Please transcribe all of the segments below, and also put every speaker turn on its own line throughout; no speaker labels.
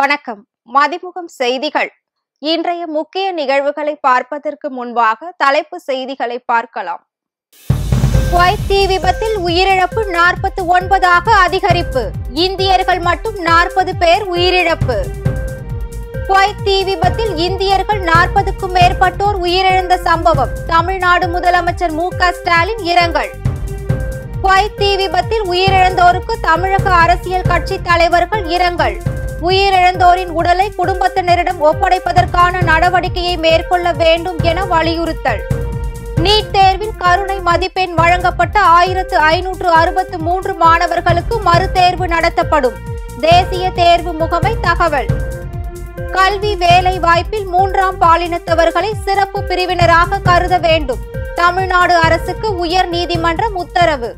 வணக்கம் மதிமுகம் செய்திகள் இன்றைய முக்கிய நிகழ்வுகளை பார்ப்பதற்கு முன்பாக தலைப்பு செய்திகளை பார்க்கலாம் குவைத் தீ விபத்தில் உயிரிழப்பு நாற்பத்தி ஒன்பதாக அதிகரிப்பு இந்தியர்கள் மட்டும் நாற்பது பேர் உயிரிழப்பு குவைத் தீ விபத்தில் இந்தியர்கள் நாற்பதுக்கும் மேற்பட்டோர் உயிரிழந்த சம்பவம் தமிழ்நாடு முதலமைச்சர் மு ஸ்டாலின் இரங்கல் குவைத் தீ விபத்தில் உயிரிழந்தோருக்கு தமிழக அரசியல் கட்சி தலைவர்கள் இரங்கல் உயிரிழந்தோரின் உடலை குடும்பத்தினரிடம் ஒப்படைப்பதற்கான நடவடிக்கையை மேற்கொள்ள வேண்டும் என வலியுறுத்தல் நீட் தேர்வில் கருணை மதிப்பெண் வழங்கப்பட்ட ஆயிரத்து ஐநூற்று அறுபத்து மூன்று மாணவர்களுக்கு மறுதேர்வு நடத்தப்படும் தேசிய தேர்வு முகமை தகவல் கல்வி வேலை வாய்ப்பில் மூன்றாம் பாலினத்தவர்களை சிறப்பு பிரிவினராக கருத வேண்டும் தமிழ்நாடு அரசுக்கு உயர் நீதிமன்றம் உத்தரவு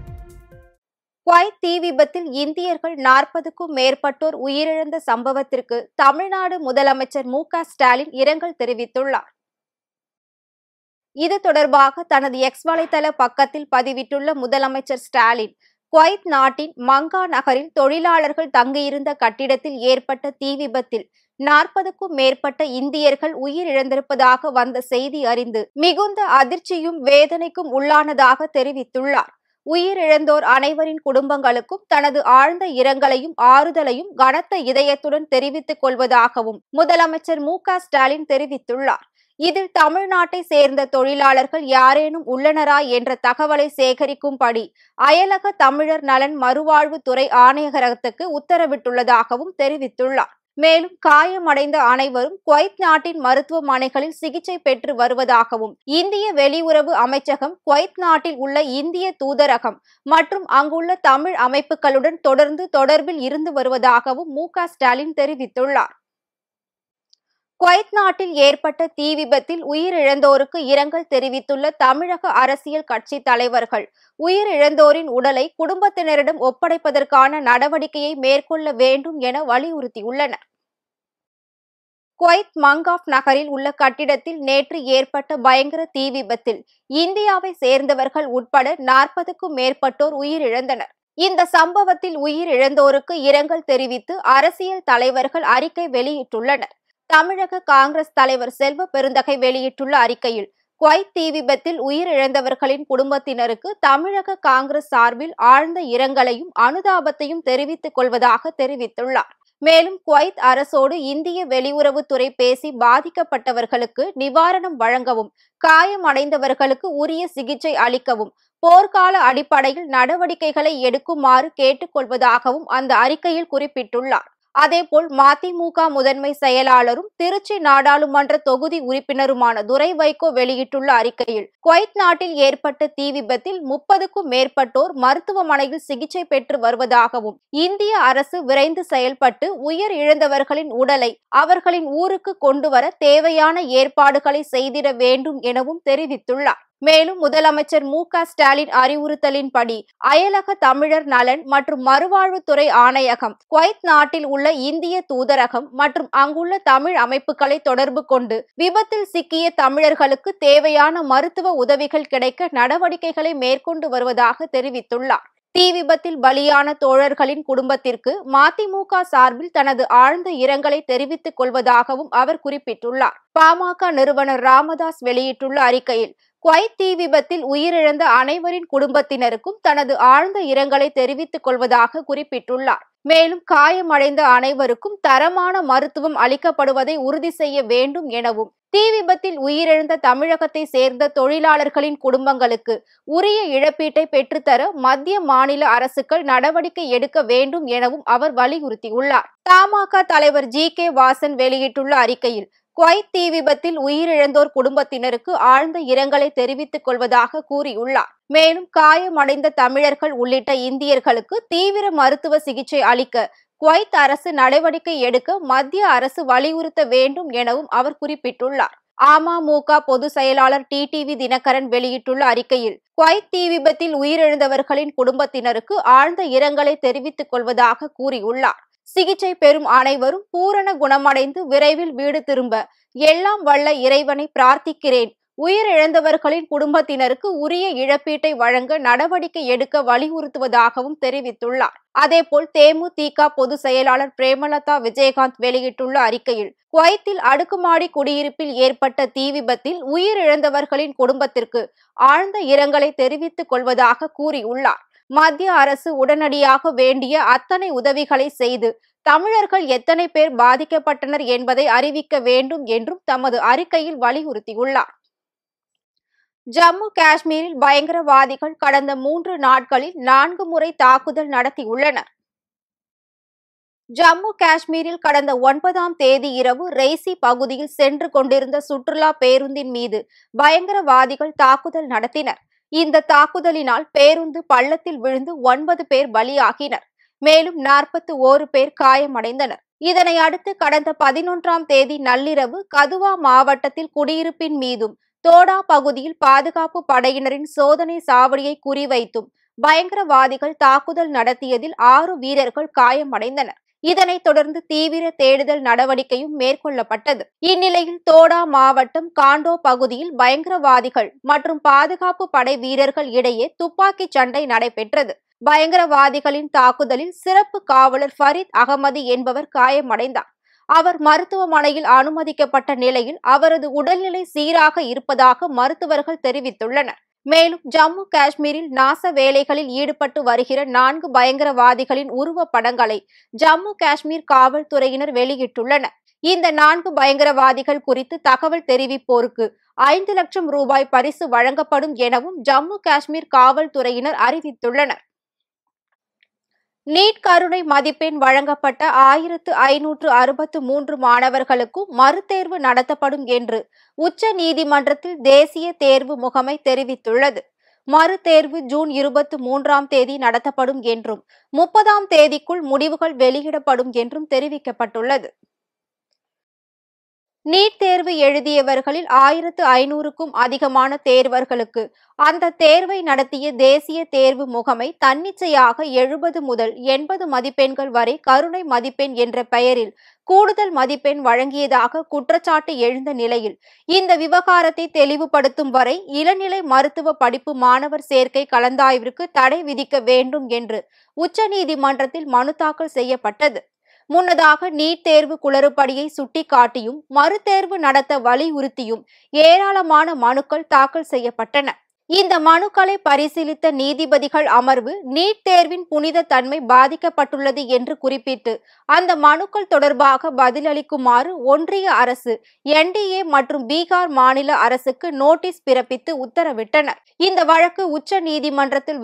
குவைத் தீ விபத்தில் இந்தியர்கள் நாற்பதுக்கும் மேற்பட்டோர் உயிரிழந்த சம்பவத்திற்கு தமிழ்நாடு முதலமைச்சர் மு ஸ்டாலின் இரங்கல் தெரிவித்துள்ளார் இது தொடர்பாக தனது எக்ஸ் வலைதள பக்கத்தில் பதிவிட்டுள்ள முதலமைச்சர் ஸ்டாலின் குவைத் நாட்டின் மங்கா நகரில் தொழிலாளர்கள் தங்கியிருந்த கட்டிடத்தில் ஏற்பட்ட தீ விபத்தில் நாற்பதுக்கும் மேற்பட்ட இந்தியர்கள் உயிரிழந்திருப்பதாக வந்த செய்தி அறிந்து மிகுந்த அதிர்ச்சியும் வேதனைக்கும் உள்ளானதாக தெரிவித்துள்ளார் உயிரிழந்தோர் அனைவரின் குடும்பங்களுக்கும் தனது ஆழ்ந்த இரங்கலையும் ஆறுதலையும் கனத்த இதயத்துடன் தெரிவித்துக் கொள்வதாகவும் முதலமைச்சர் மு ஸ்டாலின் தெரிவித்துள்ளார் இதில் தமிழ்நாட்டை சேர்ந்த தொழிலாளர்கள் யாரேனும் உள்ளனரா என்ற தகவலை சேகரிக்கும்படி அயலக தமிழர் நலன் மறுவாழ்வுத்துறை துறை ஆணையகரத்துக்கு உத்தரவிட்டுள்ளதாகவும் தெரிவித்துள்ளார் மேலும் காயமடைந்த அனைவரும் குவைத் நாட்டின் மருத்துவமனைகளில் சிகிச்சை பெற்று வருவதாகவும் இந்திய வெளியுறவு அமைச்சகம் குவைத் நாட்டில் உள்ள இந்திய தூதரகம் மற்றும் அங்குள்ள தமிழ் அமைப்புகளுடன் தொடர்ந்து தொடர்பில் இருந்து வருவதாகவும் மு ஸ்டாலின் தெரிவித்துள்ளார் குவைத் நாட்டில் ஏற்பட்ட தீ விபத்தில் உயிரிழந்தோருக்கு இரங்கல் தெரிவித்துள்ள தமிழக அரசியல் கட்சி தலைவர்கள் உயிரிழந்தோரின் உடலை குடும்பத்தினரிடம் ஒப்படைப்பதற்கான நடவடிக்கையை மேற்கொள்ள வேண்டும் என வலியுறுத்தியுள்ளனர் குவைத் மங்காஃப் நகரில் உள்ள கட்டிடத்தில் நேற்று ஏற்பட்ட பயங்கர தீ விபத்தில் இந்தியாவை சேர்ந்தவர்கள் உட்பட நாற்பதுக்கும் மேற்பட்டோர் உயிரிழந்தனர் இந்த சம்பவத்தில் உயிரிழந்தோருக்கு இரங்கல் தெரிவித்து அரசியல் தலைவர்கள் அறிக்கை வெளியிட்டுள்ளனர் தமிழக காங்கிரஸ் தலைவர் செல்வ பெருந்தகை வெளியிட்டுள்ள அறிக்கையில் குவைத் தீ விபத்தில் உயிரிழந்தவர்களின் குடும்பத்தினருக்கு தமிழக காங்கிரஸ் சார்பில் ஆழ்ந்த இரங்கலையும் அனுதாபத்தையும் தெரிவித்துக் கொள்வதாக தெரிவித்துள்ளார் மேலும் குவைத் அரசோடு இந்திய வெளியுறவுத்துறை பேசி பாதிக்கப்பட்டவர்களுக்கு நிவாரணம் வழங்கவும் காயமடைந்தவர்களுக்கு உரிய சிகிச்சை அளிக்கவும் போர்க்கால அடிப்படையில் நடவடிக்கைகளை எடுக்குமாறு கேட்டுக்கொள்வதாகவும் அந்த அறிக்கையில் குறிப்பிட்டுள்ளார் அதேபோல் மதிமுக முதன்மை செயலாளரும் திருச்சி நாடாளுமன்ற தொகுதி உறுப்பினருமான துரை வைகோ வெளியிட்டுள்ள அறிக்கையில் குவைத் நாட்டில் ஏற்பட்ட தீ விபத்தில் முப்பதுக்கும் மேற்பட்டோர் மருத்துவமனையில் சிகிச்சை பெற்று வருவதாகவும் இந்திய அரசு விரைந்து செயல்பட்டு உயிர் இழந்தவர்களின் உடலை அவர்களின் ஊருக்கு கொண்டுவர தேவையான ஏற்பாடுகளை செய்திட வேண்டும் எனவும் தெரிவித்துள்ளார் மேலும் முதலமைச்சர் மு க ஸ்டாலின் அறிவுறுத்தலின்படி அயலக தமிழர் நலன் மற்றும் மறுவாழ்வுத்துறை ஆணையகம் குவைத் நாட்டில் உள்ள இந்திய தூதரகம் மற்றும் அங்குள்ள தமிழ் அமைப்புகளை தொடர்பு கொண்டு விபத்தில் சிக்கிய தமிழர்களுக்கு தேவையான மருத்துவ உதவிகள் கிடைக்க நடவடிக்கைகளை மேற்கொண்டு வருவதாக தெரிவித்துள்ளார் தீ விபத்தில் பலியான தோழர்களின் குடும்பத்திற்கு மதிமுக சார்பில் தனது ஆழ்ந்த இரங்கலை தெரிவித்துக் கொள்வதாகவும் அவர் குறிப்பிட்டுள்ளார் பாமக நிறுவனர் ராமதாஸ் வெளியிட்டுள்ள அறிக்கையில் குவைத் தீ விபத்தில் உயிரிழந்த அனைவரின் குடும்பத்தினருக்கும் தனது ஆழ்ந்த இரங்கலை தெரிவித்துக் கொள்வதாக குறிப்பிட்டுள்ளார் மேலும் காயமடைந்த அனைவருக்கும் தரமான மருத்துவம் அளிக்கப்படுவதை உறுதி செய்ய வேண்டும் எனவும் தீ விபத்தில் உயிரிழந்த தமிழகத்தை சேர்ந்த தொழிலாளர்களின் குடும்பங்களுக்கு உரிய இழப்பீட்டை பெற்றுத்தர மத்திய மாநில அரசுகள் நடவடிக்கை எடுக்க வேண்டும் எனவும் அவர் வலியுறுத்தியுள்ளார் தமாக தலைவர் ஜி கே வாசன் வெளியிட்டுள்ள அறிக்கையில் குவைத் தீ விபத்தில் உயிரிழந்தோர் குடும்பத்தினருக்கு ஆழ்ந்த இரங்கலை தெரிவித்துக் கொள்வதாக கூறியுள்ளார் மேலும் காயமடைந்த தமிழர்கள் உள்ளிட்ட இந்தியர்களுக்கு தீவிர மருத்துவ சிகிச்சை அளிக்க குவைத் அரசு நடவடிக்கை எடுக்க மத்திய அரசு வலியுறுத்த வேண்டும் எனவும் அவர் குறிப்பிட்டுள்ளார் அமமுக பொதுச் செயலாளர் டிடிவி தினகரன் வெளியிட்டுள்ள அறிக்கையில் குவைத் தீ விபத்தில் உயிரிழந்தவர்களின் குடும்பத்தினருக்கு ஆழ்ந்த இரங்கலை தெரிவித்துக் கொள்வதாக கூறியுள்ளார் சிகிச்சை பெறும் அனைவரும் பூரண குணமடைந்து விரைவில் வீடு திரும்ப எல்லாம் வல்ல இறைவனை பிரார்த்திக்கிறேன் உயிரிழந்தவர்களின் குடும்பத்தினருக்கு உரிய இழப்பீட்டை வழங்க நடவடிக்கை எடுக்க வலியுறுத்துவதாகவும் தெரிவித்துள்ளார் அதேபோல் தேமுதிக பொதுச் செயலாளர் பிரேமலதா விஜயகாந்த் வெளியிட்டுள்ள அறிக்கையில் குவைத்தில் அடுக்குமாடி குடியிருப்பில் ஏற்பட்ட தீ விபத்தில் உயிரிழந்தவர்களின் குடும்பத்திற்கு ஆழ்ந்த இரங்கலை தெரிவித்துக் கொள்வதாக கூறியுள்ளார் மத்திய அரசு உடனடியாக வேண்டிய அத்தனை உதவிகளை செய்து தமிழர்கள் எத்தனை பேர் பாதிக்கப்பட்டனர் என்பதை அறிவிக்க வேண்டும் என்றும் தமது அறிக்கையில் வலியுறுத்தியுள்ளார் ஜம்மு காஷ்மீரில் பயங்கரவாதிகள் கடந்த மூன்று நாட்களில் நான்கு முறை தாக்குதல் நடத்தியுள்ளனர் ஜம்மு காஷ்மீரில் கடந்த ஒன்பதாம் தேதி இரவு ரெய்சி பகுதியில் சென்று கொண்டிருந்த சுற்றுலா பேருந்தின் மீது பயங்கரவாதிகள் தாக்குதல் நடத்தினர் இந்த தாக்குதலினால் பேருந்து பள்ளத்தில் விழுந்து ஒன்பது பேர் பலியாகினர் மேலும் நாற்பத்து ஓரு பேர் காயமடைந்தனர் இதனை அடுத்து கடந்த பதினொன்றாம் தேதி நள்ளிரவு கதுவா மாவட்டத்தில் குடியிருப்பின் மீதும் தோடா பகுதியில் பாதுகாப்பு படையினரின் சோதனை சாவடியை குறிவைத்தும் பயங்கரவாதிகள் தாக்குதல் நடத்தியதில் ஆறு வீரர்கள் காயமடைந்தனர் இதனைத் தொடர்ந்து தீவிர தேடுதல் நடவடிக்கையும் மேற்கொள்ளப்பட்டது இந்நிலையில் தோடா மாவட்டம் காண்டோ பகுதியில் பயங்கரவாதிகள் மற்றும் பாதுகாப்பு படை வீரர்கள் இடையே துப்பாக்கி சண்டை நடைபெற்றது பயங்கரவாதிகளின் தாக்குதலில் சிறப்பு காவலர் ஃபரித் அகமது என்பவர் காயமடைந்தார் அவர் மருத்துவமனையில் அனுமதிக்கப்பட்ட நிலையில் அவரது உடல்நிலை சீராக இருப்பதாக மருத்துவர்கள் தெரிவித்துள்ளனர் மேலும் ஜம்மு காஷ்மீரில் நாச வேலைகளில் ஈடுபட்டு வருகிற நான்கு பயங்கரவாதிகளின் உருவ படங்களை ஜம்மு காஷ்மீர் காவல்துறையினர் வெளியிட்டுள்ளனர் இந்த நான்கு பயங்கரவாதிகள் குறித்து தகவல் தெரிவிப்போருக்கு ஐந்து லட்சம் ரூபாய் பரிசு வழங்கப்படும் எனவும் ஜம்மு காஷ்மீர் காவல்துறையினர் அறிவித்துள்ளனர் நீட் கருணை மதிப்பெண் வழங்கப்பட்ட ஆயிரத்து ஐநூற்று அறுபத்து மூன்று மாணவர்களுக்கு மறுதேர்வு நடத்தப்படும் என்று உச்ச நீதிமன்றத்தில் தேசிய தேர்வு முகமை தெரிவித்துள்ளது மறுதேர்வு ஜூன் இருபத்தி மூன்றாம் தேதி நடத்தப்படும் என்றும் முப்பதாம் தேதிக்குள் முடிவுகள் வெளியிடப்படும் என்றும் தெரிவிக்கப்பட்டுள்ளது நீட் தேர்வு எழுதியவர்களில் ஆயிரத்து ஐநூறுக்கும் அதிகமான தேர்வர்களுக்கு அந்த தேர்வை நடத்திய தேசிய தேர்வு முகமை தன்னிச்சையாக எழுபது முதல் எண்பது மதிப்பெண்கள் வரை கருணை மதிப்பெண் என்ற பெயரில் கூடுதல் மதிப்பெண் வழங்கியதாக குற்றச்சாட்டு எழுந்த நிலையில் இந்த விவகாரத்தை தெளிவுபடுத்தும் வரை இளநிலை மருத்துவ படிப்பு மாணவர் சேர்க்கை கலந்தாய்விற்கு தடை விதிக்க வேண்டும் என்று உச்சநீதிமன்றத்தில் மனு தாக்கல் செய்யப்பட்டது முன்னதாக நீட் தேர்வு குளறுபடியை சுட்டிக்காட்டியும் மறுதேர்வு நடத்த வலியுறுத்தியும் ஏராளமான மனுக்கள் தாக்கல் செய்யப்பட்டன இந்த மனுக்களை பரிசீலித்த நீதிபதிகள் அமர்வு நீட் தேர்வின் புனித தன்மை பாதிக்கப்பட்டுள்ளது என்று குறிப்பிட்டு அந்த மனுக்கள் தொடர்பாக பதிலளிக்குமாறு ஒன்றிய அரசு என்டிஏ மற்றும் பீகார் மாநில அரசுக்கு நோட்டீஸ் பிறப்பித்து உத்தரவிட்டனர் இந்த வழக்கு உச்ச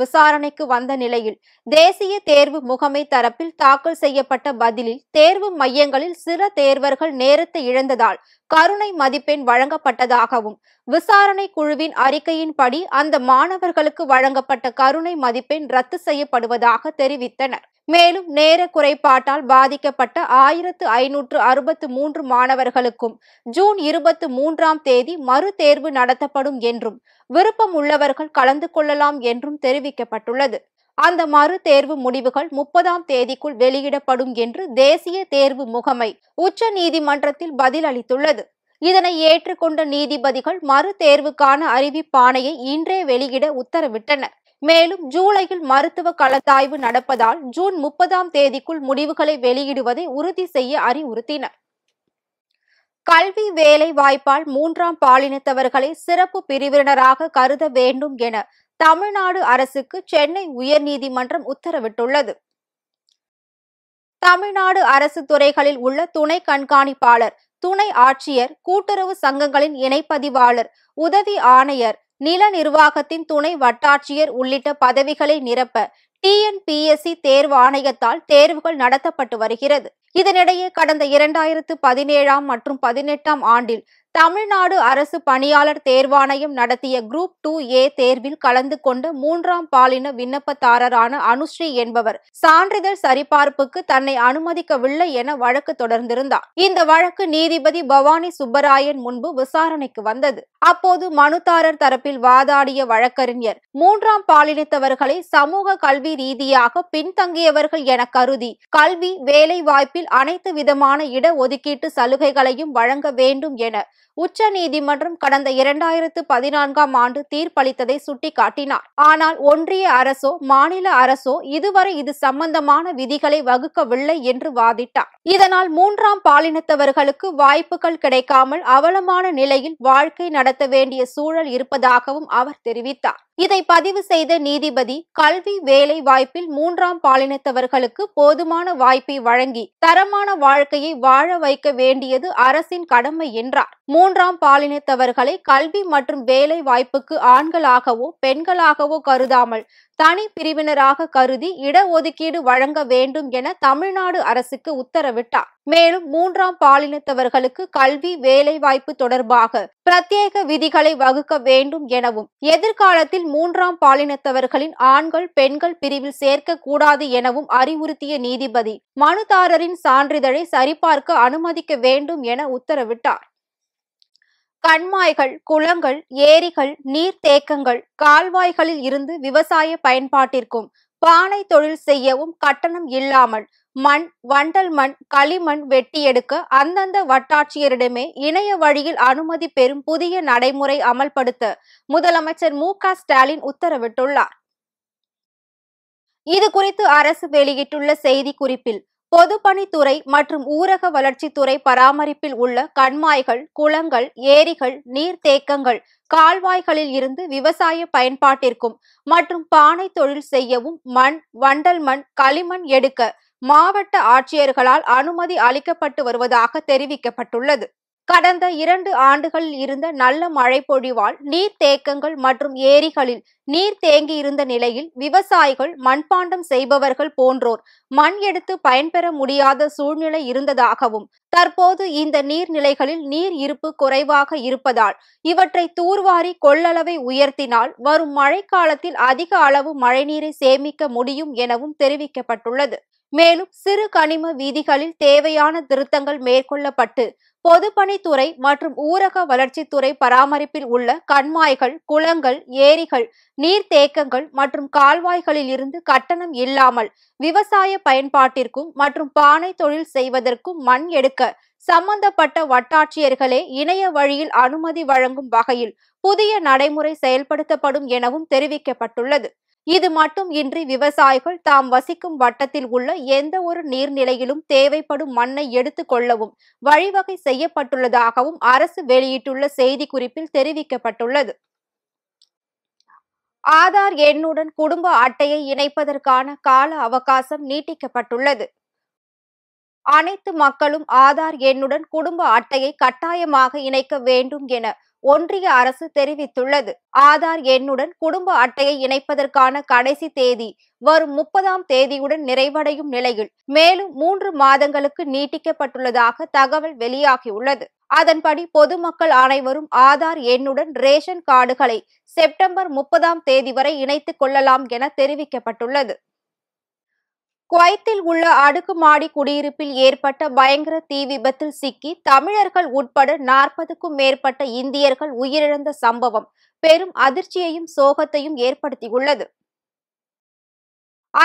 விசாரணைக்கு வந்த நிலையில் தேசிய தேர்வு முகமை தரப்பில் தாக்கல் செய்யப்பட்ட பதிலில் தேர்வு மையங்களில் சில தேர்வர்கள் நேரத்தை இழந்ததால் கருணை மதிப்பெண் வழங்கப்பட்டதாகவும் விசாரணை குழுவின் அறிக்கையின்படி அந்த மாணவர்களுக்கு வழங்கப்பட்ட கருணை மதிப்பெண் ரத்து செய்யப்படுவதாக தெரிவித்தனர் மேலும் நேர குறைபாட்டால் பாதிக்கப்பட்ட ஆயிரத்து ஐநூற்று அறுபத்து மூன்று மாணவர்களுக்கும் ஜூன் இருபத்து மூன்றாம் தேதி மறு தேர்வு நடத்தப்படும் என்றும் விருப்பம் உள்ளவர்கள் கலந்து கொள்ளலாம் என்றும் தெரிவிக்கப்பட்டுள்ளது அந்த மறு தேர்வு முடிவுகள் முப்பதாம் தேதிக்குள் வெளியிடப்படும் என்று தேசிய தேர்வு முகமை உச்ச நீதிமன்றத்தில் பதிலளித்துள்ளது இதனை ஏற்றுக்கொண்ட நீதிபதிகள் மறு தேர்வுக்கான அறிவிப்பாணையை இன்றே வெளியிட உத்தரவிட்டனர் மேலும் ஜூலையில் மருத்துவ கலந்தாய்வு நடப்பதால் ஜூன் முப்பதாம் தேதிக்குள் முடிவுகளை வெளியிடுவதை உறுதி செய்ய அறிவுறுத்தினர் கல்வி வேலை வாய்ப்பால் மூன்றாம் பாலினத்தவர்களை சிறப்பு பிரிவினராக கருத வேண்டும் என தமிழ்நாடு அரசுக்கு சென்னை உயர்நீதிமன்றம் உத்தரவிட்டுள்ளது தமிழ்நாடு அரசு துறைகளில் உள்ள துணை கண்காணிப்பாளர் துணை ஆட்சியர் கூட்டுறவு சங்கங்களின் இணைப்பதிவாளர் உதவி ஆணையர் நில நிர்வாகத்தின் துணை வட்டாட்சியர் உள்ளிட்ட பதவிகளை நிரப்ப டிஎன்பிஎஸ்சி தேர்வு ஆணையத்தால் தேர்வுகள் நடத்தப்பட்டு வருகிறது இதனிடையே கடந்த இரண்டாயிரத்து பதினேழாம் மற்றும் பதினெட்டாம் ஆண்டில் தமிழ்நாடு அரசு பணியாளர் தேர்வாணையம் நடத்திய குரூப் டூ ஏ தேர்வில் கலந்து கொண்ட மூன்றாம் பாலின விண்ணப்பதாரரான அனுஸ்ரீ என்பவர் சான்றிதழ் சரிபார்ப்புக்கு தன்னை அனுமதிக்கவில்லை என வழக்கு தொடர்ந்திருந்தார் இந்த வழக்கு நீதிபதி பவானி சுப்பராயன் முன்பு விசாரணைக்கு வந்தது அப்போது மனுதாரர் தரப்பில் வாதாடிய வழக்கறிஞர் மூன்றாம் பாலினத்தவர்களை சமூக கல்வி ரீதியாக பின்தங்கியவர்கள் என கருதி கல்வி வேலை வாய்ப்பில் அனைத்து விதமான இடஒதுக்கீட்டு சலுகைகளையும் வழங்க வேண்டும் என உச்ச நீதிமன்றம் கடந்த இரண்டாயிரத்து பதினான்காம் ஆண்டு தீர்ப்பளித்ததை சுட்டிக்காட்டினார் ஆனால் ஒன்றிய அரசோ மாநில அரசோ இதுவரை இது சம்பந்தமான விதிகளை வகுக்கவில்லை என்று வாதிட்டார் இதனால் மூன்றாம் பாலினத்தவர்களுக்கு வாய்ப்புகள் கிடைக்காமல் அவலமான நிலையில் வாழ்க்கை நடத்த வேண்டிய சூழல் இருப்பதாகவும் அவர் தெரிவித்தார் இதை பதிவு செய்த நீதிபதி கல்வி வேலை வாய்ப்பில் மூன்றாம் பாலினத்தவர்களுக்கு போதுமான வாய்ப்பை வழங்கி தரமான வாழ்க்கையை வாழ வைக்க வேண்டியது அரசின் கடமை என்றார் மூன்றாம் பாலினத்தவர்களை கல்வி மற்றும் வேலை வாய்ப்புக்கு ஆண்களாகவோ பெண்களாகவோ கருதாமல் தனி பிரிவினராக கருதி இடஒதுக்கீடு வழங்க வேண்டும் என தமிழ்நாடு அரசுக்கு உத்தரவிட்டார் மேலும் மூன்றாம் பாலினத்தவர்களுக்கு கல்வி வேலைவாய்ப்பு தொடர்பாக பிரத்யேக விதிகளை வகுக்க வேண்டும் எனவும் எதிர்காலத்தில் மூன்றாம் பாலினத்தவர்களின் ஆண்கள் பெண்கள் பிரிவில் சேர்க்கக்கூடாது எனவும் அறிவுறுத்திய நீதிபதி மனுதாரரின் சான்றிதழை சரிபார்க்க அனுமதிக்க வேண்டும் என உத்தரவிட்டார் கண்மாய்கள் குளங்கள் ஏரிகள் நீர்த்தேக்கங்கள் கால்வாய்களில் இருந்து விவசாய பயன்பாட்டிற்கும் பானை தொழில் செய்யவும் கட்டணம் இல்லாமல் மண் வண்டல் மண் களிமண் வெட்டி எடுக்க அந்தந்த வட்டாட்சியரிடமே இணைய வழியில் அனுமதி பெறும் புதிய நடைமுறை அமல்படுத்த முதலமைச்சர் மு க ஸ்டாலின் உத்தரவிட்டுள்ளார் இது குறித்து அரசு வெளியிட்டுள்ள செய்தி குறிப்பில் பொதுப்பணித்துறை மற்றும் ஊரக வளர்ச்சித்துறை பராமரிப்பில் உள்ள கண்மாய்கள் குளங்கள் ஏரிகள் நீர்த்தேக்கங்கள் கால்வாய்களில் இருந்து விவசாய பயன்பாட்டிற்கும் மற்றும் பானை தொழில் செய்யவும் மண் வண்டல் மண் களிமண் எடுக்க மாவட்ட ஆட்சியர்களால் அனுமதி அளிக்கப்பட்டு வருவதாக தெரிவிக்கப்பட்டுள்ளது கடந்த இரண்டு ஆண்டுகளில் இருந்த நல்ல மழைப்பொழிவால் நீர்த்தேக்கங்கள் மற்றும் ஏரிகளில் நீர் தேங்கியிருந்த நிலையில் விவசாயிகள் மண்பாண்டம் செய்பவர்கள் போன்றோர் மண் எடுத்து பயன்பெற முடியாத சூழ்நிலை இருந்ததாகவும் தற்போது இந்த நீர்நிலைகளில் நீர் இருப்பு குறைவாக இருப்பதால் இவற்றை தூர்வாரி கொள்ளளவை உயர்த்தினால் வரும் மழைக்காலத்தில் அதிக அளவு மழைநீரை சேமிக்க முடியும் எனவும் தெரிவிக்கப்பட்டுள்ளது மேலும் சிறு கனிம வீதிகளில் தேவையான திருத்தங்கள் மேற்கொள்ளப்பட்டு பொதுப்பணித்துறை மற்றும் ஊரக வளர்ச்சித்துறை பராமரிப்பில் உள்ள கண்மாய்கள் குளங்கள் ஏரிகள் நீர்த்தேக்கங்கள் மற்றும் கால்வாய்களில் இருந்து கட்டணம் இல்லாமல் விவசாய பயன்பாட்டிற்கும் மற்றும் பானை தொழில் செய்வதற்கும் மண் எடுக்க சம்பந்தப்பட்ட வட்டாட்சியர்களே இணைய வழியில் அனுமதி வழங்கும் வகையில் புதிய நடைமுறை செயல்படுத்தப்படும் எனவும் தெரிவிக்கப்பட்டுள்ளது இது மட்டும் இன்றி விவசாயிகள் தாம் வசிக்கும் வட்டத்தில் உள்ள எந்த ஒரு நீர்நிலையிலும் தேவைப்படும் மண்ணை எடுத்துக் கொள்ளவும் வழிவகை செய்யப்பட்டுள்ளதாகவும் அரசு வெளியிட்டுள்ள செய்திக்குறிப்பில் தெரிவிக்கப்பட்டுள்ளது ஆதார் எண்ணுடன் குடும்ப அட்டையை இணைப்பதற்கான கால அவகாசம் நீட்டிக்கப்பட்டுள்ளது அனைத்து மக்களும் ஆதார் எண்ணுடன் குடும்ப அட்டையை கட்டாயமாக இணைக்க வேண்டும் என ஒன்றிய அரசு தெரிவித்துள்ளது ஆதார் எண்ணுடன் குடும்ப அட்டையை இணைப்பதற்கான கடைசி தேதி வரும் முப்பதாம் தேதியுடன் நிறைவடையும் நிலையில் மேலும் மூன்று மாதங்களுக்கு நீட்டிக்கப்பட்டுள்ளதாக தகவல் வெளியாகியுள்ளது அதன்படி பொதுமக்கள் அனைவரும் ஆதார் எண்ணுடன் ரேஷன் கார்டுகளை செப்டம்பர் முப்பதாம் தேதி வரை இணைத்துக் கொள்ளலாம் என தெரிவிக்கப்பட்டுள்ளது குவைத்தில் உள்ள அடுக்குமாடி குடியிருப்பில் ஏற்பட்ட பயங்கர தீ விபத்தில் சிக்கி தமிழர்கள் உட்பட நாற்பதுக்கும் மேற்பட்ட இந்தியர்கள் உயிரிழந்த சம்பவம் பெரும் அதிர்ச்சியையும் சோகத்தையும் ஏற்படுத்தியுள்ளது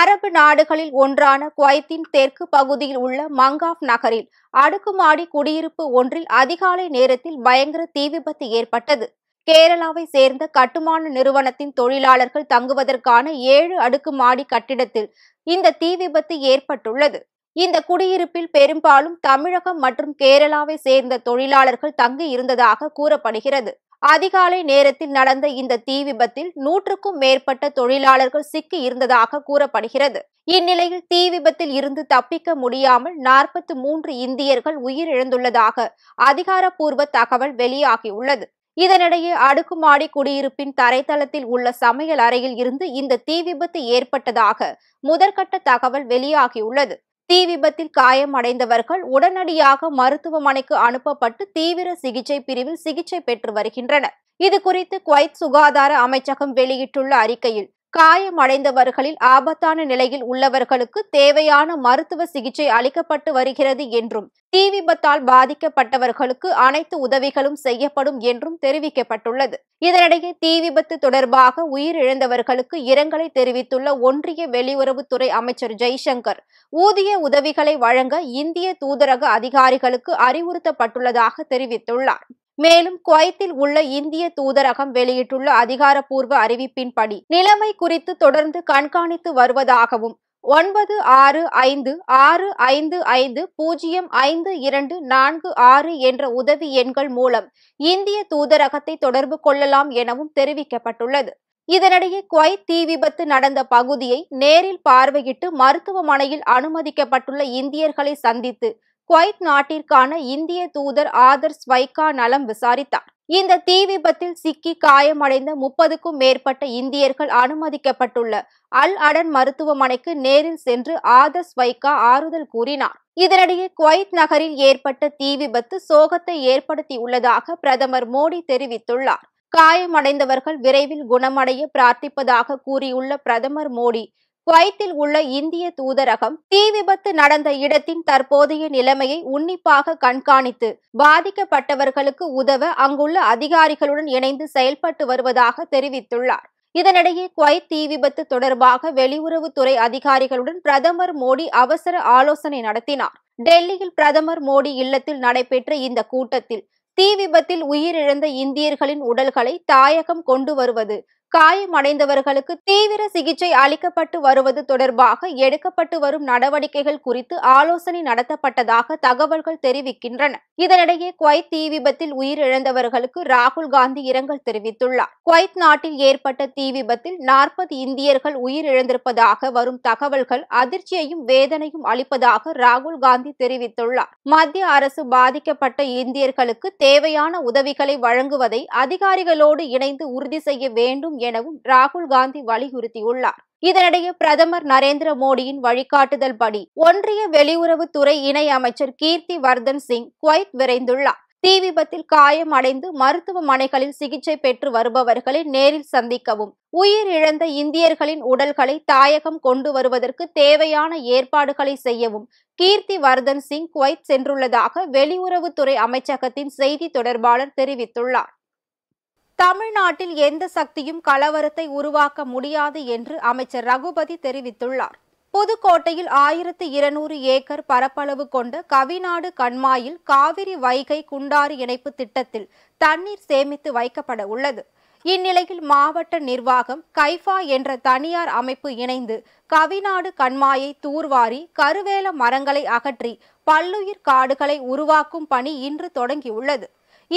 அரபு நாடுகளில் ஒன்றான குவைத்தின் தெற்கு பகுதியில் உள்ள மங்காஃப் நகரில் அடுக்குமாடி குடியிருப்பு ஒன்றில் அதிகாலை நேரத்தில் பயங்கர தீ விபத்து ஏற்பட்டது கேரளாவை சேர்ந்த கட்டுமான நிறுவனத்தின் தொழிலாளர்கள் தங்குவதற்கான ஏழு அடுக்கு மாடி கட்டிடத்தில் இந்த தீ விபத்து ஏற்பட்டுள்ளது இந்த குடியிருப்பில் பெரும்பாலும் தமிழகம் மற்றும் கேரளாவை சேர்ந்த தொழிலாளர்கள் தங்கி இருந்ததாக கூறப்படுகிறது அதிகாலை நேரத்தில் நடந்த இந்த தீ விபத்தில் நூற்றுக்கும் மேற்பட்ட தொழிலாளர்கள் சிக்கி இருந்ததாக கூறப்படுகிறது இந்நிலையில் தீ விபத்தில் இருந்து தப்பிக்க முடியாமல் நாற்பத்தி மூன்று இந்தியர்கள் உயிரிழந்துள்ளதாக அதிகாரப்பூர்வ தகவல் வெளியாகியுள்ளது இதனிடையே அடுக்குமாடி குடியிருப்பின் தரைத்தளத்தில் உள்ள சமையல் அறையில் இருந்து இந்த தீ விபத்து ஏற்பட்டதாக முதற்கட்ட தகவல் வெளியாகியுள்ளது தீ விபத்தில் காயமடைந்தவர்கள் உடனடியாக மருத்துவமனைக்கு அனுப்பப்பட்டு தீவிர சிகிச்சை பிரிவில் சிகிச்சை பெற்று வருகின்றனர் இது குறித்து குவைத் சுகாதார அமைச்சகம் வெளியிட்டுள்ள அறிக்கையில் காயமடைந்தவர்களில் ஆபத்தான நிலையில் உள்ளவர்களுக்கு தேவையான மருத்துவ சிகிச்சை அளிக்கப்பட்டு வருகிறது என்றும் தீ விபத்தால் பாதிக்கப்பட்டவர்களுக்கு அனைத்து உதவிகளும் செய்யப்படும் என்றும் தெரிவிக்கப்பட்டுள்ளது இதனிடையே தீ விபத்து தொடர்பாக உயிரிழந்தவர்களுக்கு இரங்கலை தெரிவித்துள்ள ஒன்றிய வெளியுறவுத்துறை அமைச்சர் ஜெய்சங்கர் ஊதிய உதவிகளை வழங்க இந்திய தூதரக அதிகாரிகளுக்கு அறிவுறுத்தப்பட்டுள்ளதாக தெரிவித்துள்ளார் மேலும் குவைத்தில் உள்ள இந்திய தூதரகம் வெளியிட்டுள்ள அதிகாரப்பூர்வ அறிவிப்பின்படி நிலைமை குறித்து தொடர்ந்து கண்காணித்து வருவதாகவும் ஒன்பது ஆறு ஐந்து ஆறு ஐந்து ஐந்து பூஜ்ஜியம் ஐந்து இரண்டு நான்கு ஆறு என்ற உதவி எண்கள் மூலம் இந்திய தூதரகத்தை தொடர்பு கொள்ளலாம் எனவும் தெரிவிக்கப்பட்டுள்ளது இதனிடையே குவைத் தீ விபத்து நடந்த பகுதியை நேரில் பார்வையிட்டு மருத்துவமனையில் அனுமதிக்கப்பட்டுள்ள இந்தியர்களை சந்தித்து குவைத் நாட்டிற்கான இந்திய தூதர் ஆதர் ஸ்வைகா நலம் விசாரித்தார் இந்த தீ விபத்தில் சிக்கி காயமடைந்த முப்பதுக்கும் மேற்பட்ட இந்தியர்கள் அனுமதிக்கப்பட்டுள்ள அல் அடன் மருத்துவமனைக்கு நேரில் சென்று ஆதர் ஸ்வைகா ஆறுதல் கூறினார் இதனிடையே குவைத் நகரில் ஏற்பட்ட தீ விபத்து சோகத்தை ஏற்படுத்தியுள்ளதாக பிரதமர் மோடி தெரிவித்துள்ளார் காயமடைந்தவர்கள் விரைவில் குணமடைய பிரார்த்திப்பதாக கூறியுள்ள பிரதமர் மோடி குவைத்தில் உள்ள இந்திய தூதரகம் தீ விபத்து நடந்த இடத்தின் தற்போதைய நிலைமையை உன்னிப்பாக கண்காணித்து பாதிக்கப்பட்டவர்களுக்கு உதவ அங்குள்ள அதிகாரிகளுடன் இணைந்து செயல்பட்டு வருவதாக தெரிவித்துள்ளார் இதனிடையே குவைத் தீ விபத்து தொடர்பாக வெளியுறவுத்துறை அதிகாரிகளுடன் பிரதமர் மோடி அவசர ஆலோசனை நடத்தினார் டெல்லியில் பிரதமர் மோடி இல்லத்தில் நடைபெற்ற இந்த கூட்டத்தில் தீ விபத்தில் உயிரிழந்த இந்தியர்களின் உடல்களை தாயகம் கொண்டு வருவது காயமடைந்தவர்களுக்கு தீவிர சிகிச்சை அளிக்கப்பட்டு வருவது தொடர்பாக எடுக்கப்பட்டு வரும் நடவடிக்கைகள் குறித்து ஆலோசனை நடத்தப்பட்டதாக தகவல்கள் தெரிவிக்கின்றன இதனிடையே குவைத் தீ விபத்தில் உயிரிழந்தவர்களுக்கு ராகுல் காந்தி இரங்கல் தெரிவித்துள்ளார் குவைத் நாட்டில் ஏற்பட்ட தீ விபத்தில் நாற்பது இந்தியர்கள் உயிரிழந்திருப்பதாக வரும் தகவல்கள் அதிர்ச்சியையும் வேதனையும் அளிப்பதாக ராகுல் காந்தி தெரிவித்துள்ளார் மத்திய அரசு பாதிக்கப்பட்ட இந்தியர்களுக்கு தேவையான உதவிகளை வழங்குவதை அதிகாரிகளோடு இணைந்து உறுதி செய்ய வேண்டும் எனவும் ராகுல் காந்தி வலியுறுத்தியுள்ளார் இதனிடையே பிரதமர் நரேந்திர மோடியின் வழிகாட்டுதல் படி ஒன்றிய வெளியுறவுத்துறை இணை அமைச்சர் கீர்த்தி வர்தன் சிங் குவைத் விரைந்துள்ளார் தீ விபத்தில் காயம் அடைந்து மருத்துவமனைகளில் சிகிச்சை பெற்று வருபவர்களை நேரில் சந்திக்கவும் உயிரிழந்த இந்தியர்களின் உடல்களை தாயகம் கொண்டு வருவதற்கு தேவையான ஏற்பாடுகளை செய்யவும் கீர்த்தி வர்தன் சிங் குவைத் சென்றுள்ளதாக வெளியுறவுத்துறை அமைச்சகத்தின் செய்தி தொடர்பாளர் தெரிவித்துள்ளார் தமிழ்நாட்டில் எந்த சக்தியும் கலவரத்தை உருவாக்க முடியாது என்று அமைச்சர் ரகுபதி தெரிவித்துள்ளார் புதுக்கோட்டையில் ஆயிரத்து இருநூறு ஏக்கர் பரப்பளவு கொண்ட கவிநாடு கண்மாயில் காவிரி வைகை குண்டாறு இணைப்பு திட்டத்தில் தண்ணீர் சேமித்து வைக்கப்பட உள்ளது இந்நிலையில் மாவட்ட நிர்வாகம் கைஃபா என்ற தனியார் அமைப்பு இணைந்து கவிநாடு கண்மாயை தூர்வாரி கருவேல மரங்களை அகற்றி பல்லுயிர் காடுகளை உருவாக்கும் பணி இன்று தொடங்கியுள்ளது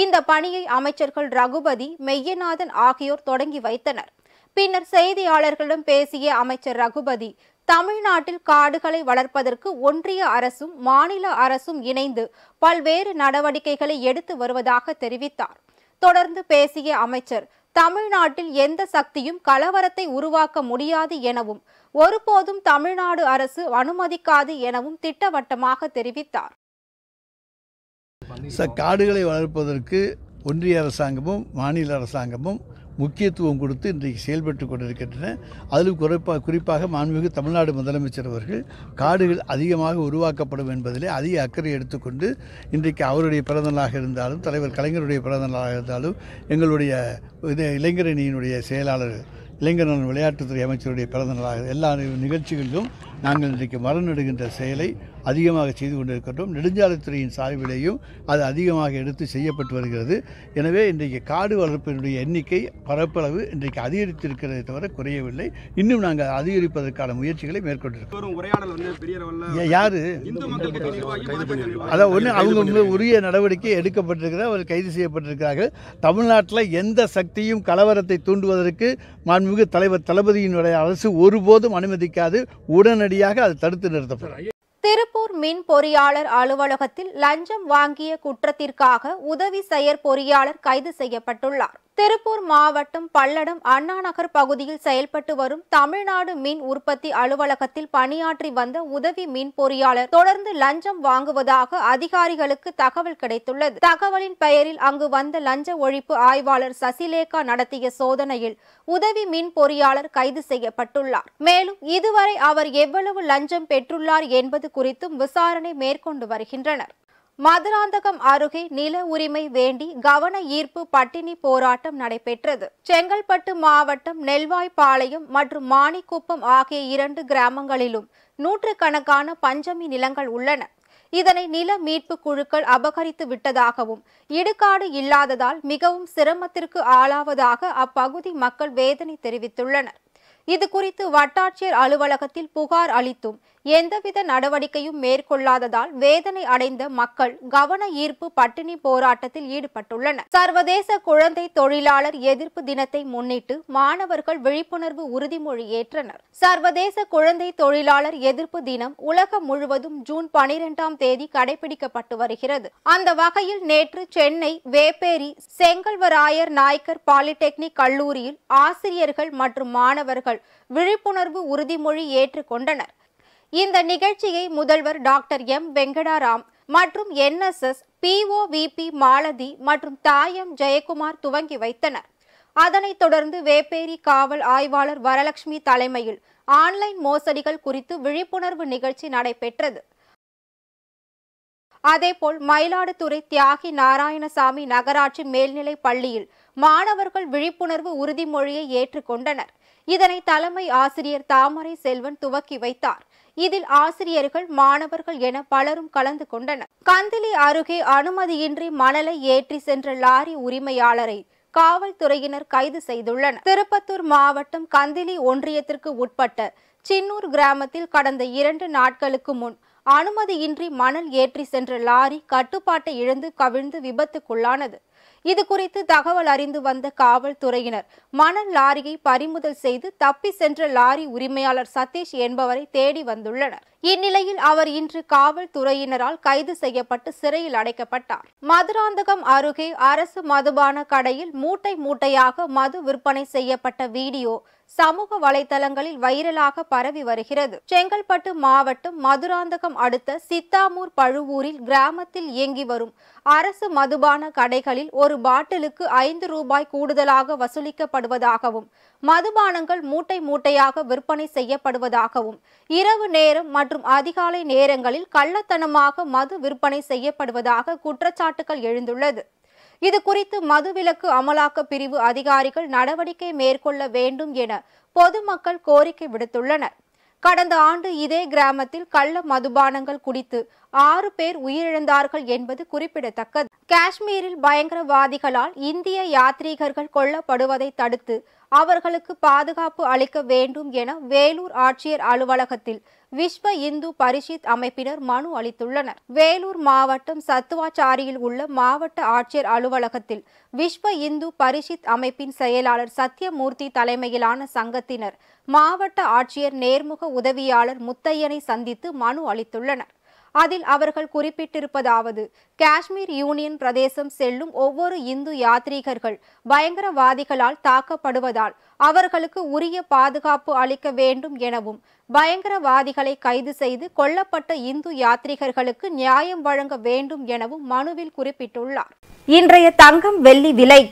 இந்த பணியை அமைச்சர்கள் ரகுபதி மெய்யநாதன் ஆகியோர் தொடங்கி வைத்தனர் பின்னர் செய்தியாளர்களிடம் பேசிய அமைச்சர் ரகுபதி தமிழ்நாட்டில் காடுகளை வளர்ப்பதற்கு ஒன்றிய அரசும் மாநில அரசும் இணைந்து பல்வேறு நடவடிக்கைகளை எடுத்து வருவதாக தெரிவித்தார் தொடர்ந்து பேசிய அமைச்சர் தமிழ்நாட்டில் எந்த சக்தியும் கலவரத்தை உருவாக்க முடியாது எனவும் ஒருபோதும் தமிழ்நாடு அரசு அனுமதிக்காது எனவும் திட்டவட்டமாக தெரிவித்தார்
சார் காடுகளை வளர்ப்பதற்கு ஒன்றிய அரசாங்கமும் மாநில அரசாங்கமும் முக்கியத்துவம் கொடுத்து இன்றைக்கு செயல்பட்டு கொண்டிருக்கின்றன அதில் குறிப்பாக குறிப்பாக மாண்புமிகு தமிழ்நாடு முதலமைச்சர் அவர்கள் காடுகள் அதிகமாக உருவாக்கப்படும் என்பதிலே அதிக அக்கறை எடுத்துக்கொண்டு இன்றைக்கு அவருடைய பிறந்தநாளாக இருந்தாலும் தலைவர் கலைஞருடைய பிறந்தநாளாக இருந்தாலும் எங்களுடைய இளைஞரணியினுடைய செயலாளர் இளைஞரன் விளையாட்டுத்துறை அமைச்சருடைய பிறந்தநாளாக எல்லா நிகழ்ச்சிகளிலும் நாங்கள் இன்றைக்கு மரணிடுகின்ற செயலை அதிகமாக செய்து கொண்டிருக்கிறோம் நெடுஞ்சாலைத்துறையின் சார்பிலேயும் அது அதிகமாக எடுத்து செய்யப்பட்டு வருகிறது எனவே இன்றைக்கு காடு வளர்ப்பினுடைய எண்ணிக்கை பரப்பளவு இன்றைக்கு அதிகரித்திருக்கிறதை தவிர குறையவில்லை இன்னும் நாங்கள் அதிகரிப்பதற்கான முயற்சிகளை மேற்கொண்டிருக்கிறோம்
யாரு அதான் ஒன்று அவங்க
உரிய நடவடிக்கை எடுக்கப்பட்டிருக்கிற அவர் கைது செய்யப்பட்டிருக்கிறார்கள் தமிழ்நாட்டில் எந்த சக்தியும் கலவரத்தை தூண்டுவதற்கு மாண்புமிகு தலைவர் தளபதியினுடைய அரசு ஒருபோதும் அனுமதிக்காது உடனடியாக அது தடுத்து நிறுத்தப்படும்
திருப்பூர் மின் பொறியாளர் அலுவலகத்தில் லஞ்சம் வாங்கிய குற்றத்திற்காக உதவி செயற் பொறியாளர் கைது செய்யப்பட்டுள்ளார் திருப்பூர் மாவட்டம் பல்லடம் அண்ணாநகர் பகுதியில் செயல்பட்டு வரும் தமிழ்நாடு மின் உற்பத்தி அலுவலகத்தில் பணியாற்றி வந்த உதவி மின் பொறியாளர் தொடர்ந்து லஞ்சம் வாங்குவதாக அதிகாரிகளுக்கு தகவல் கிடைத்துள்ளது தகவலின் பெயரில் அங்கு வந்த லஞ்ச ஒழிப்பு ஆய்வாளர் சசிலேகா நடத்திய சோதனையில் உதவி மின் பொறியாளர் கைது செய்யப்பட்டுள்ளார் மேலும் இதுவரை அவர் எவ்வளவு லஞ்சம் பெற்றுள்ளார் என்பது குறித்தும் விசாரணை மேற்கொண்டு வருகின்றனர் மதுராந்தகம் அருகே நில உரிமை வேண்டி கவன ஈர்ப்பு பட்டினி போராட்டம் நடைபெற்றது செங்கல்பட்டு மாவட்டம் நெல்வாய்ப்பாளையம் மற்றும் மாணிக்குப்பம் ஆகிய இரண்டு கிராமங்களிலும் நூற்றுக்கணக்கான பஞ்சமி நிலங்கள் உள்ளன இதனை நில மீட்பு குழுக்கள் அபகரித்து விட்டதாகவும் இடுகாடு இல்லாததால் மிகவும் சிரமத்திற்கு ஆளாவதாக அப்பகுதி மக்கள் வேதனை தெரிவித்துள்ளனர் இது குறித்து வட்டாட்சியர் அலுவலகத்தில் புகார் அளித்தும் எந்தவித நடவடிக்கையும் மேற்கொள்ளாததால் வேதனை அடைந்த மக்கள் கவன ஈர்ப்பு பட்டினி போராட்டத்தில் ஈடுபட்டுள்ளனர் சர்வதேச குழந்தை தொழிலாளர் எதிர்ப்பு தினத்தை முன்னிட்டு மாணவர்கள் விழிப்புணர்வு உறுதிமொழி ஏற்றனர் சர்வதேச குழந்தை தொழிலாளர் எதிர்ப்பு தினம் உலகம் முழுவதும் ஜூன் பனிரெண்டாம் தேதி கடைபிடிக்கப்பட்டு வருகிறது அந்த வகையில் நேற்று சென்னை வேப்பேரி செங்கல்வராயர் நாயக்கர் பாலிடெக்னிக் கல்லூரியில் ஆசிரியர்கள் மற்றும் மாணவர்கள் விழிப்புணர்வு உறுதிமொழி ஏற்றுக்கொண்டனர் இந்த நிகழ்ச்சியை முதல்வர் டாக்டர் எம் வெங்கடாராம் மற்றும் என்எஸ்எஸ் பிஓவிபி மாலதி மற்றும் தாயம் ஜெயக்குமார் துவங்கி வைத்தனர் அதனைத் தொடர்ந்து வேப்பேரி காவல் ஆய்வாளர் வரலட்சுமி தலைமையில் ஆன்லைன் மோசடிகள் குறித்து விழிப்புணர்வு நிகழ்ச்சி நடைபெற்றது அதேபோல் மயிலாடுதுறை தியாகி நாராயணசாமி நகராட்சி மேல்நிலை பள்ளியில் மாணவர்கள் விழிப்புணர்வு உறுதிமொழியை ஏற்றுக்கொண்டனர் இதனை தலைமை ஆசிரியர் தாமரை செல்வன் துவக்கி வைத்தார் இதில் ஆசிரியர்கள் மாணவர்கள் என பலரும் கலந்து கொண்டனர் கந்திலி அருகே அனுமதியின்றி மணலை ஏற்றி சென்ற லாரி உரிமையாளரை காவல்துறையினர் கைது செய்துள்ளனர் திருப்பத்தூர் மாவட்டம் கந்திலி ஒன்றியத்திற்கு உட்பட்ட சின்னூர் கிராமத்தில் கடந்த இரண்டு நாட்களுக்கு முன் அனுமதியின்றி மணல் ஏற்றி சென்ற லாரி கட்டுப்பாட்டை இழந்து கவிழ்ந்து விபத்துக்குள்ளானது இது குறித்து தகவல் அறிந்து வந்த காவல்துறையினர் மணல் லாரியை பறிமுதல் செய்து தப்பி சென்ற லாரி உரிமையாளர் சதீஷ் என்பவரை தேடி வந்துள்ளனர் இந்நிலையில் அவர் இன்று காவல்துறையினரால் கைது செய்யப்பட்டு சிறையில் அடைக்கப்பட்டார் மதுராந்தகம் அருகே அரசு மதுபான கடையில் மூட்டை மூட்டையாக மது விற்பனை செய்யப்பட்ட வீடியோ சமூக வலைதளங்களில் வைரலாக பரவி வருகிறது செங்கல்பட்டு மாவட்டம் மதுராந்தகம் அடுத்த சித்தாமூர் பழுவூரில் கிராமத்தில் இயங்கி வரும் அரசு மதுபான கடைகளில் ஒரு பாட்டிலுக்கு ஐந்து ரூபாய் கூடுதலாக வசூலிக்கப்படுவதாகவும் மதுபானங்கள் மூட்டை மூட்டையாக விற்பனை செய்யப்படுவதாகவும் இரவு நேரம் மற்றும் அதிகாலை நேரங்களில் கள்ளத்தனமாக மது விற்பனை செய்யப்படுவதாக குற்றச்சாட்டுகள் எழுந்துள்ளது இது குறித்து மதுவிலக்கு அமலாக்க பிரிவு அதிகாரிகள் நடவடிக்கை மேற்கொள்ள வேண்டும் என பொதுமக்கள் கோரிக்கை விடுத்துள்ளனர் கடந்த ஆண்டு இதே கிராமத்தில் கள்ள மதுபானங்கள் குடித்து ஆறு பேர் உயிரிழந்தார்கள் என்பது குறிப்பிடத்தக்கது காஷ்மீரில் பயங்கரவாதிகளால் இந்திய யாத்ரீகர்கள் கொல்லப்படுவதை தடுத்து அவர்களுக்கு பாதுகாப்பு அளிக்க வேண்டும் என வேலூர் ஆட்சியர் அலுவலகத்தில் விஸ்வ இந்து பரிஷித் அமைப்பினர் மனு அளித்துள்ளனர் வேலூர் மாவட்டம் சத்துவாச்சாரியில் உள்ள மாவட்ட ஆட்சியர் அலுவலகத்தில் விஸ்வ இந்து பரிஷித் அமைப்பின் செயலாளர் சத்யமூர்த்தி தலைமையிலான சங்கத்தினர் மாவட்ட ஆட்சியர் நேர்முக உதவியாளர் முத்தையனை சந்தித்து மனு அளித்துள்ளனர் அதில் அவர்கள் குறிப்பிட்டிருப்பதாவது காஷ்மீர் யூனியன் பிரதேசம் செல்லும் ஒவ்வொரு இந்து யாத்ரீகர்கள் பயங்கரவாதிகளால் தாக்கப்படுவதால் அவர்களுக்கு உரிய பாதுகாப்பு அளிக்க வேண்டும் எனவும் பயங்கரவாதிகளை கைது செய்து கொல்லப்பட்ட இந்து யாத்ரீகர்களுக்கு நியாயம் வழங்க வேண்டும் எனவும் மனுவில் குறிப்பிட்டுள்ளார் இன்றைய தங்கம் வெள்ளி விலை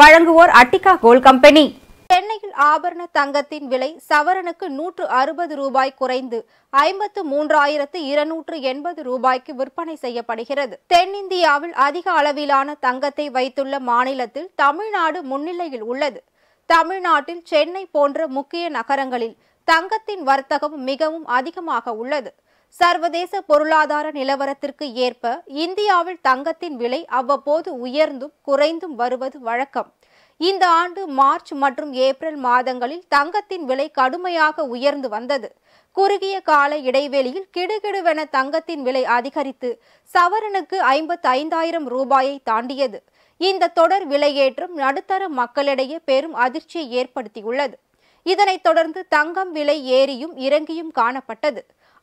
வழங்குவோர் அட்டிகா கோல் கம்பெனி சென்னையில் ஆபரண தங்கத்தின் விலை சவரனுக்கு நூற்று அறுபது ரூபாய் குறைந்து ஐம்பத்து மூன்றாயிரத்து இருநூற்று எண்பது ரூபாய்க்கு விற்பனை செய்யப்படுகிறது தென்னிந்தியாவில் அதிக அளவிலான தங்கத்தை வைத்துள்ள மாநிலத்தில் தமிழ்நாடு முன்னிலையில் உள்ளது தமிழ்நாட்டில் சென்னை போன்ற முக்கிய நகரங்களில் தங்கத்தின் வர்த்தகம் மிகவும் அதிகமாக உள்ளது சர்வதேச பொருளாதார நிலவரத்திற்கு ஏற்ப இந்தியாவில் தங்கத்தின் விலை அவ்வப்போது உயர்ந்தும் குறைந்தும் வருவது வழக்கம் இந்த ஆண்டு மார்ச் மற்றும் ஏப்ரல் மாதங்களில் தங்கத்தின் விலை கடுமையாக உயர்ந்து வந்தது குறுகிய கால இடைவெளியில் கிடுகிடுவென தங்கத்தின் விலை அதிகரித்து சவரனுக்கு ஐம்பத்தி ஐந்தாயிரம் ரூபாயை தாண்டியது இந்த தொடர் விலையேற்றம் நடுத்தர மக்களிடையே பெரும் அதிர்ச்சியை ஏற்படுத்தியுள்ளது இதனைத் தொடர்ந்து தங்கம் விலை ஏறியும் இறங்கியும் காணப்பட்டது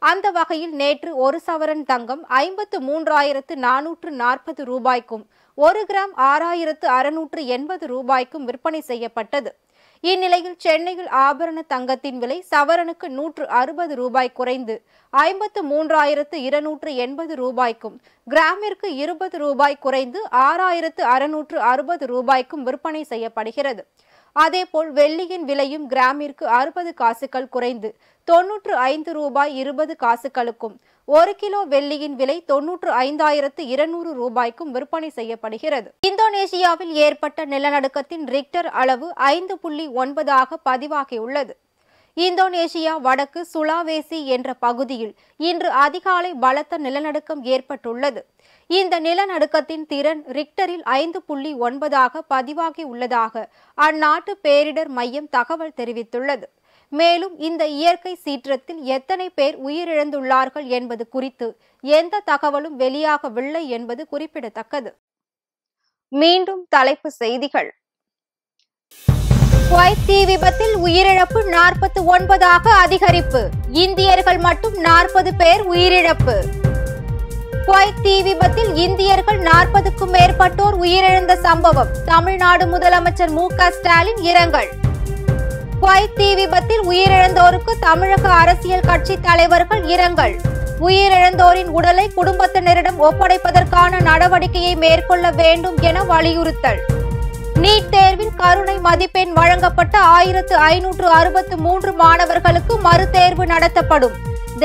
அந்த வகையில் நேற்று ஒரு சவரன் தங்கம் ஐம்பத்து மூன்றாயிரத்து நானூற்று நாற்பது ரூபாய்க்கும் ஒரு கிராம் ஆறாயிரத்து அறுநூற்று எண்பது ரூபாய்க்கும் விற்பனை செய்யப்பட்டது இந்நிலையில் சென்னையில் ஆபரண தங்கத்தின் விலை சவரனுக்கு நூற்று அறுபது ரூபாய் குறைந்து ஐம்பத்து மூன்றாயிரத்து இருநூற்று எண்பது ரூபாய்க்கும் கிராமிற்கு இருபது ரூபாய் குறைந்து ஆறாயிரத்து அறுநூற்று அறுபது ரூபாய்க்கும் விற்பனை செய்யப்படுகிறது அதேபோல் வெள்ளியின் விலையும் கிராமிற்கு அறுபது காசுகள் குறைந்து தொன்னூற்று ஐந்து ரூபாய் இருபது காசுகளுக்கும் ஒரு கிலோ வெள்ளியின் விலை தொன்னூற்று ஐந்தாயிரத்து இருநூறு ரூபாய்க்கும் விற்பனை செய்யப்படுகிறது இந்தோனேஷியாவில் ஏற்பட்ட நிலநடுக்கத்தின் ரிக்டர் அளவு ஐந்து புள்ளி ஒன்பதாக பதிவாகியுள்ளது இந்தோனேஷியா வடக்கு சுலாவேசி என்ற பகுதியில் இன்று அதிகாலை பலத்த நிலநடுக்கம் ஏற்பட்டுள்ளது இந்த நிலநடுக்கத்தின் திறன் ரிக்டரில் ஐந்து புள்ளி ஒன்பதாக பதிவாகி உள்ளதாக அந்நாட்டு பேரிடர் மையம் தகவல் தெரிவித்துள்ளது மேலும் இந்த இயற்கை சீற்றத்தில் எத்தனை பேர் உயிரிழந்துள்ளார்கள் என்பது குறித்து எந்த தகவலும் வெளியாகவில்லை என்பது குறிப்பிடத்தக்கது மீண்டும் தலைப்பு செய்திகள் குவைத் தீ விபத்தில் உயிரிழப்பு நாற்பத்தி ஒன்பதாக அதிகரிப்பு இந்தியர்கள் மட்டும் நாற்பது பேர் உயிரிழப்பு குவைத் தீ விபத்தில் இந்தியர்கள் நாற்பதுக்கும் மேற்பட்டோர் உயிரிழந்த சம்பவம் தமிழ்நாடு முதலமைச்சர் மு ஸ்டாலின் இரங்கல் குவைத் தீ விபத்தில் உயிரிழந்தோருக்கு தமிழக அரசியல் கட்சி தலைவர்கள் இரங்கல் உயிரிழந்தோரின் உடலை குடும்பத்தினரிடம் ஒப்படைப்பதற்கான நடவடிக்கையை மேற்கொள்ள வேண்டும் என வலியுறுத்தல் நீட் தேர்வில் கருணை மதிப்பெண் வழங்கப்பட்ட ஆயிரத்து ஐநூற்று அறுபத்து மூன்று மாணவர்களுக்கு மறுதேர்வு நடத்தப்படும்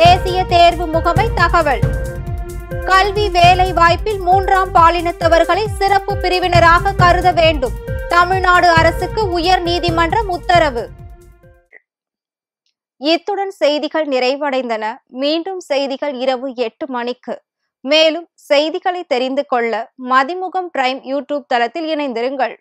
தேசிய தேர்வு முகமை தகவல் கல்வி வேலை வாய்ப்பில் மூன்றாம் பாலினத்தவர்களை சிறப்பு பிரிவினராக கருத வேண்டும் தமிழ்நாடு அரசுக்கு உயர் நீதிமன்றம் உத்தரவு இத்துடன் செய்திகள் நிறைவடைந்தன மீண்டும் செய்திகள் இரவு எட்டு மணிக்கு மேலும் செய்திகளை தெரிந்து கொள்ள மதிமுகம் பிரைம் யூடியூப் தளத்தில் இணைந்திருங்கள்